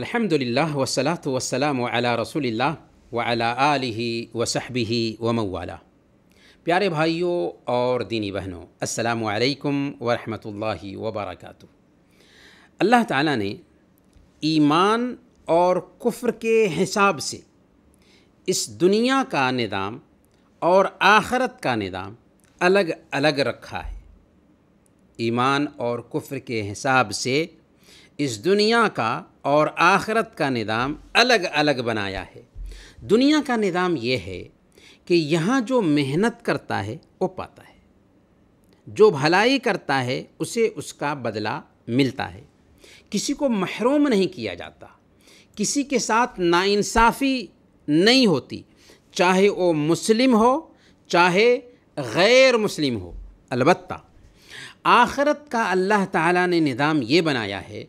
अल्हम्दुलिल्लाह वसलात वसलाम अला रसूलिल्लाह व अला आलिही व सहबिही व मवाला प्यारे भाइयों और दीनी बहनों अस्सलाम वालेकुम वरहमतुल्लाहि व अल्लाह ताला ने ईमान और कुफ्र के हिसाब से इस दुनिया का निदाम और आखरत का निदाम अलग अलग रखा है ईमान और कुफ्र के हिसाब से इस दुनिया का और आखरत का निदाम अलग अलग बनाया है दुनिया का निदाम ये है कि यहाँ जो मेहनत करता है वो पाता है जो भलाई करता है उसे उसका बदला मिलता है किसी को महरूम नहीं किया जाता किसी के साथ नाइंसाफ़ी नहीं होती चाहे वो मुस्लिम हो चाहे गैर मुस्लिम हो अलबत्ता आखरत का अल्लाह ताला ने निदाम ये बनाया है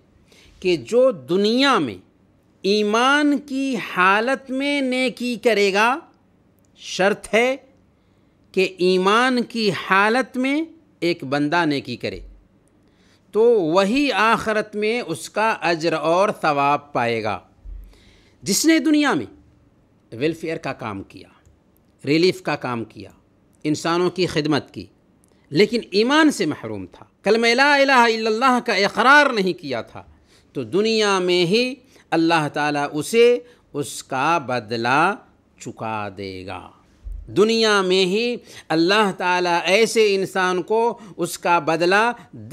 कि जो दुनिया में ईमान की हालत में नेकी करेगा शर्त है कि ईमान की हालत में एक बंदा नेकी करे तो वही आखरत में उसका अजर और सवाब पाएगा जिसने दुनिया में वेलफेयर का काम किया रिलीफ का काम किया इंसानों की खिदमत की लेकिन ईमान से महरूम था कल ला का इकरार नहीं किया था तो दुनिया में ही अल्लाह ताला उसे उसका बदला चुका देगा दुनिया में ही अल्लाह ताला ऐसे इंसान को उसका बदला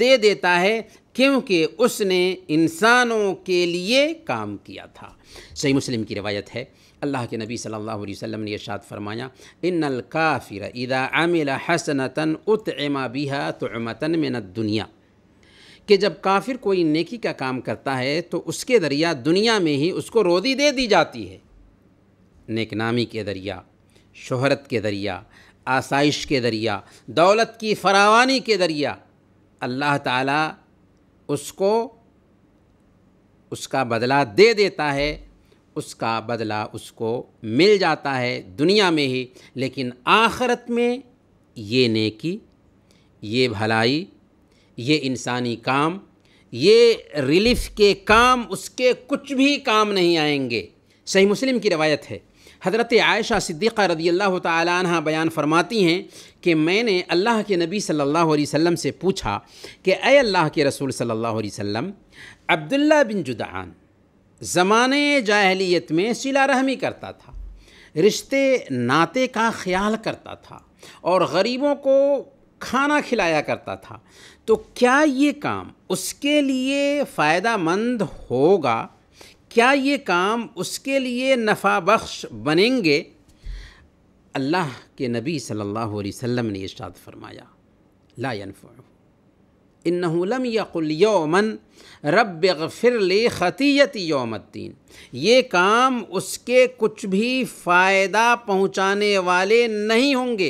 दे देता है क्योंकि उसने इंसानों के लिए काम किया था सही मुस्लिम की रवायत है अल्लाह के नबी सल्लल्लाहु अलैहि वसल्लम ने इरशाद फरमाया इन काफिर इदा आमिल हसनतन एमा बिहा तो मतन में दुनिया कि जब काफिर कोई नेकी का काम करता है तो उसके दरिया दुनिया में ही उसको रोदी दे दी जाती है नेक नामी के दरिया शोहरत के दरिया आसाइश के दरिया दौलत की फरावानी के दरिया अल्लाह ताला उसको उसका बदला दे देता है उसका बदला उसको मिल जाता है दुनिया में ही लेकिन आखरत में ये नेकी ये भलाई ये इंसानी काम ये रिलीफ के काम उसके कुछ भी काम नहीं आएंगे सही मुस्लिम की रवायत है हज़रत आयशा सिद्दीक़ा रदी अल्लाह तह बयान फरमाती हैं कि मैंने अल्लाह के नबी सल्लल्लाहु अलैहि वसल्लम से पूछा कि अय अल्लाह के रसूल सल्लल्लाहु अलैहि वसल्लम अब्दुल्ला बिन जुदान ज़माने जाहलीत में सिला रहमी करता था रिश्ते नाते का ख्याल करता था और ग़रीबों को खाना खिलाया करता था तो क्या ये काम उसके लिए फ़ायदा मंद होगा क्या ये काम उसके लिए नफ़ा बख्श बनेंगे अल्लाह के नबी सल्लल्लाहु अलैहि वसल्लम ने इशाद फरमाया ला इन्नहुलम यकुल यौमन रब गफिर ले यौमद्दीन ये काम उसके कुछ भी फ़ायदा पहुँचाने वाले नहीं होंगे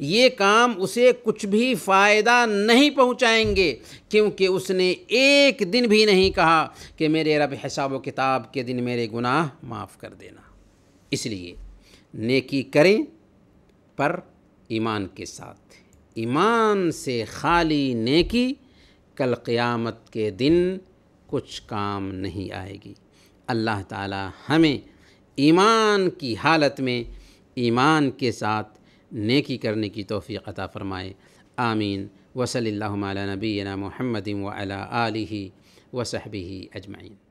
ये काम उसे कुछ भी फ़ायदा नहीं पहुंचाएंगे क्योंकि उसने एक दिन भी नहीं कहा कि मेरे रब हिसाब व किताब के दिन मेरे गुनाह माफ़ कर देना इसलिए नेकी करें पर ईमान के साथ ईमान से खाली नेकी कल क़यामत के दिन कुछ काम नहीं आएगी अल्लाह ताला हमें ईमान की हालत में ईमान के साथ नेकी करने की तोफ़ी अता फ़रमाए आमीन वसल अल्लाम नबीना मोहम्मद वाली वसहबी अजमाइन